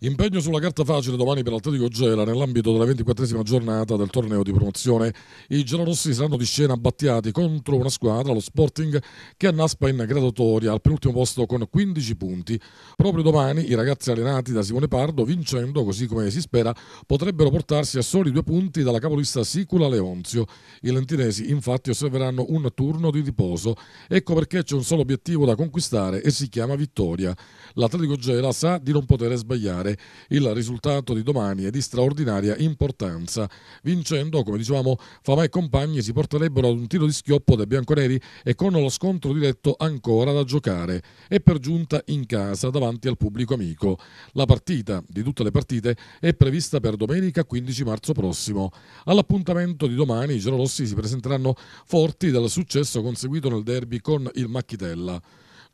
Impegno sulla carta facile domani per l'Atletico Gela nell'ambito della 24esima giornata del torneo di promozione. I gelorossi saranno di scena battiati contro una squadra, lo Sporting, che annaspa in gradatoria al penultimo posto con 15 punti. Proprio domani i ragazzi allenati da Simone Pardo, vincendo così come si spera, potrebbero portarsi a soli due punti dalla capolista Sicula Leonzio. I lentinesi infatti osserveranno un turno di riposo. Ecco perché c'è un solo obiettivo da conquistare e si chiama vittoria. L'Atletico Gela sa di non poter sbagliare realizzare, il risultato di domani è di straordinaria importanza. Vincendo, come dicevamo, Fama e compagni si porterebbero ad un tiro di schioppo dai bianconeri e con lo scontro diretto ancora da giocare e per giunta in casa davanti al pubblico amico. La partita di tutte le partite è prevista per domenica 15 marzo prossimo. All'appuntamento di domani i giallorossi si presenteranno forti dal successo conseguito nel derby con il Macchitella.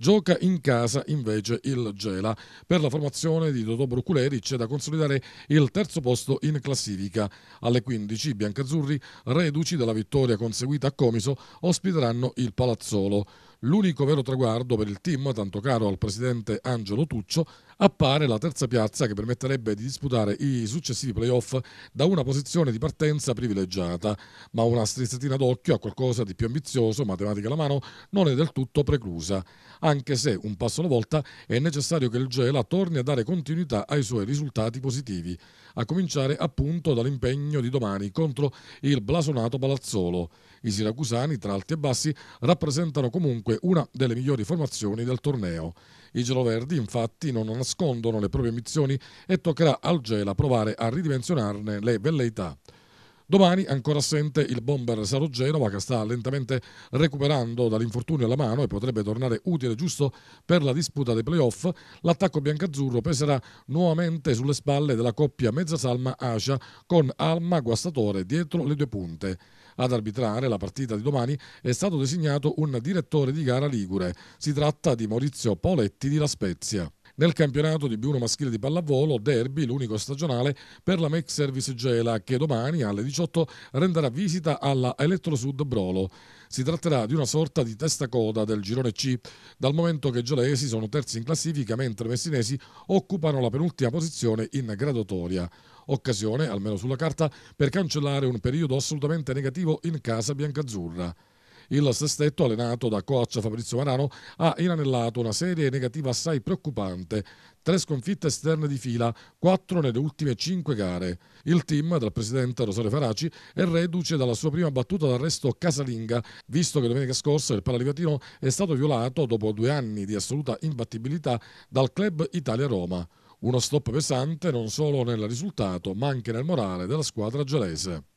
Gioca in casa invece il Gela. Per la formazione di Dodò Bruculeri c'è da consolidare il terzo posto in classifica. Alle 15 i biancazzurri, reduci dalla vittoria conseguita a Comiso, ospiteranno il Palazzolo. L'unico vero traguardo per il team, tanto caro al presidente Angelo Tuccio, appare la terza piazza che permetterebbe di disputare i successivi playoff da una posizione di partenza privilegiata, ma una strizzatina d'occhio a qualcosa di più ambizioso, matematica alla mano, non è del tutto preclusa, anche se un passo alla volta è necessario che il Gela torni a dare continuità ai suoi risultati positivi, a cominciare appunto dall'impegno di domani contro il blasonato Palazzolo. I siracusani, tra alti e bassi, rappresentano comunque comunque una delle migliori formazioni del torneo. I geloverdi infatti non nascondono le proprie ambizioni e toccherà al Gela provare a ridimensionarne le velleità. Domani ancora assente il bomber Saro Genova che sta lentamente recuperando dall'infortunio alla mano e potrebbe tornare utile giusto per la disputa dei playoff. L'attacco biancazzurro peserà nuovamente sulle spalle della coppia Mezza salma Asia con Alma Guastatore dietro le due punte. Ad arbitrare la partita di domani è stato designato un direttore di gara ligure. Si tratta di Maurizio Poletti di La Spezia. Nel campionato di B1 maschile di pallavolo, derby, l'unico stagionale per la Mex Service Gela, che domani alle 18 renderà visita alla Elettrosud Brolo. Si tratterà di una sorta di testa coda del girone C, dal momento che i gelesi sono terzi in classifica, mentre i messinesi occupano la penultima posizione in graduatoria occasione, almeno sulla carta, per cancellare un periodo assolutamente negativo in casa biancazzurra. Il sestetto, allenato da coach Fabrizio Marano, ha inanellato una serie negativa assai preoccupante. Tre sconfitte esterne di fila, quattro nelle ultime cinque gare. Il team dal presidente Rosario Faraci è reduce dalla sua prima battuta d'arresto casalinga, visto che domenica scorsa il Palaligatino è stato violato dopo due anni di assoluta imbattibilità dal club Italia-Roma. Uno stop pesante non solo nel risultato, ma anche nel morale della squadra gelese.